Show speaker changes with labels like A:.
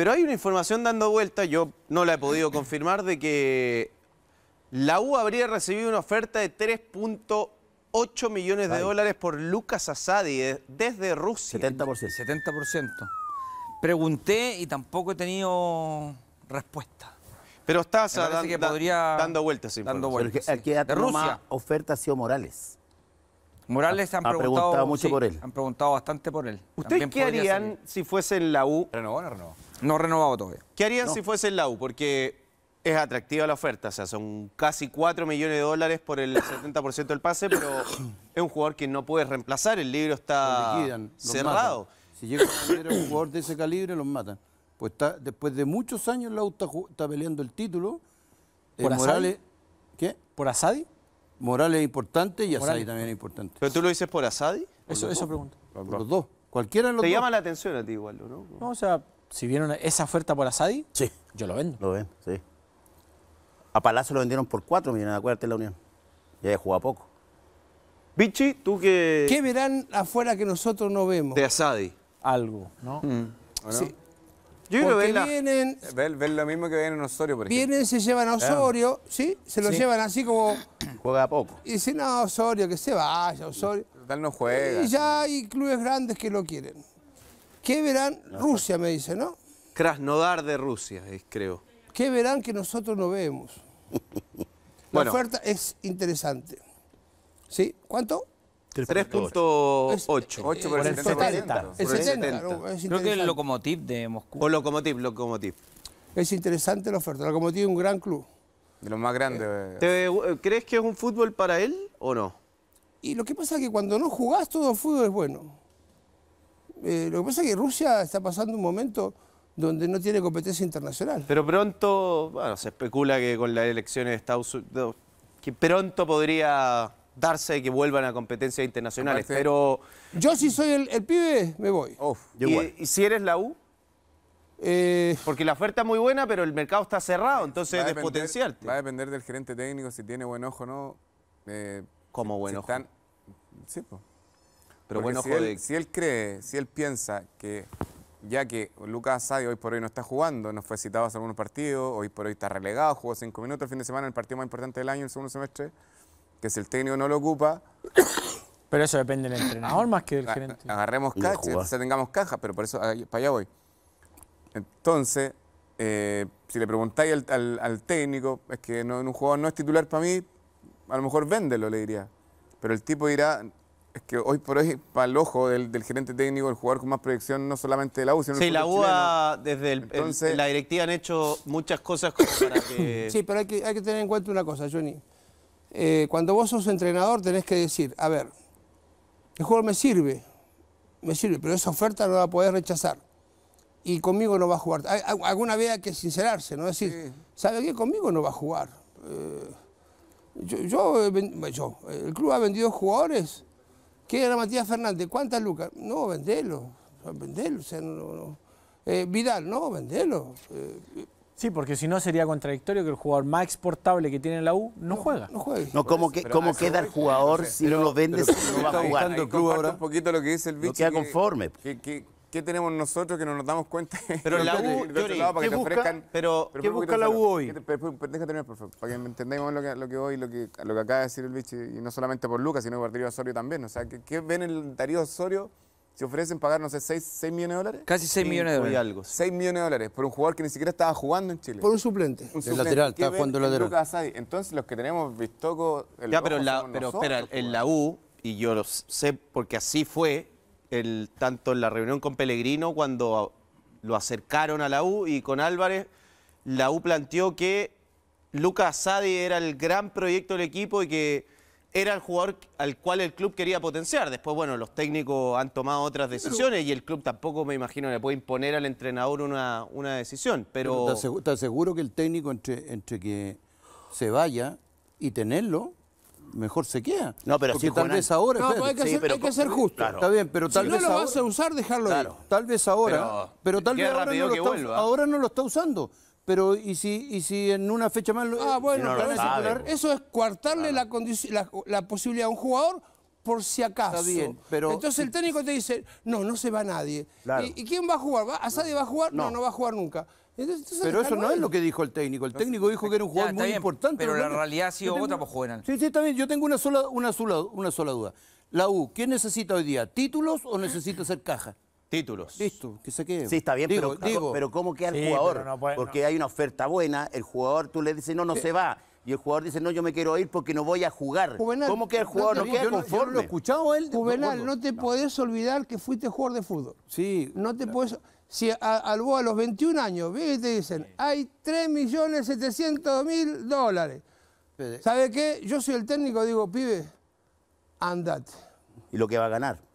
A: Pero hay una información dando vuelta, yo no la he podido confirmar, de que la U habría recibido una oferta de 3.8 millones de dólares por Lucas Asadi eh, desde Rusia. 70%. 70%. Pregunté y tampoco he tenido respuesta. Pero está que podría, dando vueltas. Dando vueltas. que,
B: oferta ha sido Morales.
A: Morales han preguntado, mucho por él. Han preguntado bastante por él. ¿Ustedes qué harían si fuesen la U? Renovar, o no no renovado todavía. ¿Qué harían si fuese el Lau? Porque es atractiva la oferta, o sea, son casi 4 millones de dólares por el 70% del pase, pero es un jugador que no puede reemplazar, el libro está cerrado.
B: Si llega a un jugador de ese calibre, los matan. Pues está, después de muchos años Lau está, peleando el título. Eh, ¿Por Morales, ¿Qué? ¿Por Asadi? Morales es importante y Asadi también es importante. ¿Pero tú lo dices por Asadi?
A: Eso, eso pregunto.
B: los dos. Cualquiera de los Te llama la atención a ti igual, ¿no? No, o sea, si vieron esa oferta por Asadi, sí. yo lo vendo. Lo ven, sí. A Palacio lo vendieron por 4 millones, acuérdate la Unión. Ya jugaba poco. Vichy, tú que... ¿Qué verán afuera que nosotros no vemos? De Asadi. Algo, ¿no?
A: Mm. Sí.
C: Yo vienen...
D: Ven lo mismo que ven en Osorio, por ejemplo. Vienen, se llevan a Osorio,
C: ¿sí? Se lo llevan así como...
D: Juega poco.
C: Y dicen, no, Osorio, que se vaya,
D: Osorio. Tal no juega. Y ya
C: hay clubes grandes que lo quieren. ¿Qué verán Rusia, me dice, no?
A: Krasnodar de Rusia, creo.
C: ¿Qué verán que nosotros no vemos? La oferta es interesante. ¿Sí? ¿Cuánto?
A: 3.8. por el 70. El 70. es Creo que el locomotiv de Moscú. O locomotiv, locomotiv.
C: Es interesante la oferta. locomotiv es un gran club.
A: De los más grandes. Eh, eh. eh, ¿Crees que es un fútbol para él o no?
C: Y lo que pasa es que cuando no jugás, todo fútbol es bueno. Eh, lo que pasa es que Rusia está pasando un momento donde no tiene competencia internacional.
A: Pero pronto, bueno, se especula que con las elecciones de Estados Unidos, que pronto podría darse que vuelvan a competencias internacionales, pero...
C: Yo si soy el, pibe, me voy.
A: ¿Y, si eres la U? Eh, Porque la oferta es muy buena, pero el
D: mercado está cerrado, entonces es Va a depender del gerente técnico si tiene buen ojo o no. Eh, ¿Cómo buen ojo? Sí, pues. Pero bueno, si, él, cree, si él piensa que ya que Lucas Asadio hoy por hoy no está jugando, no fue citado hace algunos partidos, hoy por hoy está relegado, jugó cinco minutos el fin de semana, el partido más importante del año, el segundo semestre, que si el técnico no lo ocupa... Pero eso depende del entrenador más que del ah, gerente. Agarremos caja, tengamos cajas, pero por eso ah, para allá voy. Entonces, eh, si le preguntáis al, técnico, es que no, un jugador no es titular para mí, a lo mejor véndelo, le diría. Pero el tipo dirá, es que hoy por hoy, para el ojo del, gerente técnico, el jugador con más proyección, no solamente de la U, sino Sí, la U,
A: desde el, la directiva han hecho muchas cosas como para que.
C: Sí, pero hay que, hay que tener en cuenta una cosa, Johnny. Eh, cuando vos sos entrenador, tenés que decir: a ver, el jugador me sirve, me sirve, pero esa oferta no la podés rechazar. Y conmigo no va a jugar. alguna vez hay que sincerarse, ¿no? Decir, ¿sabe qué? Conmigo no va a jugar. Eh, yo, el club ha vendido jugadores ¿Qué era Matías Fernández? ¿Cuántas lucas? No, vendelo, vendelo, o no, eh, Vidal, no, vendelo. Eh, sí, porque si no sería contradictorio que el jugador más exportable que tiene la U no, juega.
B: No juega. ¿cómo, queda el
D: jugador si no lo vendes? no va a jugar. poquito lo que dice el No queda conforme. ¿Qué tenemos nosotros que no nos damos cuenta? Pero la U, de para que busca, ofrezcan, ¿qué busca la U hoy? Pero pues, déjame terminar, por favor, para que entendamos lo que, lo que hoy, lo que, acaba de decir el bicho, y no solamente por Lucas, sino por Darío Osorio también. O sea, ¿qué, ven el Darío Osorio si ofrecen pagar, no sé, 6, millones de dólares? Casi 6 millones de dólares. 6 millones de dólares por un jugador que ni siquiera estaba jugando en Chile. Por un suplente. Un suplente. El lateral, estaba jugando el lateral. Lucas Asadi? Entonces, los que tenemos Vistoco,
A: Ya, pero, espera, pues, en la U, y yo lo sé porque así fue el, tanto en la reunión con Pellegrino cuando lo acercaron a la U y con Álvarez, la U planteó que Lucas Sadi era el gran proyecto del equipo y que era el jugador al cual el club quería potenciar. Después, bueno, los técnicos han tomado otras decisiones y el club tampoco, me imagino, le puede imponer al entrenador una, una decisión. Pero...
B: te, aseguro, que el técnico, entre, entre que se vaya y tenerlo, mejor se queda. No, pero Porque si tal vez ahora... No, pues pero hay, que sí, hay que ser justo. Está bien, pero tal si vez no lo vas a usar, dejarlo ahí. Tal vez ahora, pero, tal vez ahora no, lo está, ahora no lo está usando. Pero, ¿y si, y si en una fecha más lo, Ah, bueno, no
C: eso es coartarle la posibilidad a un jugador por si acaso. pero... Entonces el técnico te dice, no, no se va nadie. ¿Y, quién va a jugar? ¿Va? va a jugar? No. no, va a jugar nunca. pero eso no es lo que
B: dijo el técnico. El técnico dijo que era un jugador muy importante. Pero la realidad ha sido otra, pues juegan. Sí, sí, está bien. Yo tengo una sola, una, sola, una sola duda. La U, ¿qué necesita hoy día? ¿Títulos o necesita hacer caja? Títulos. Listo, que se quede. Sí, está bien, pero, pero ¿cómo queda el jugador? Porque hay una oferta buena, el jugador, tú le dices, no, no se va y el jugador dice, no, yo me quiero ir porque no voy a jugar. ¿Cómo que el jugador no, te, queda lo
C: escuchado él. Juvenal, no, te podés olvidar que fuiste jugador de fútbol. Sí. No te puedes. podés... Si a, a, los 21 años, ¿ves? te dicen, hay 3.700.000 dólares. ¿Sabe qué? Yo soy el técnico, digo, pibe, andate.
A: ¿Y lo que va a ganar?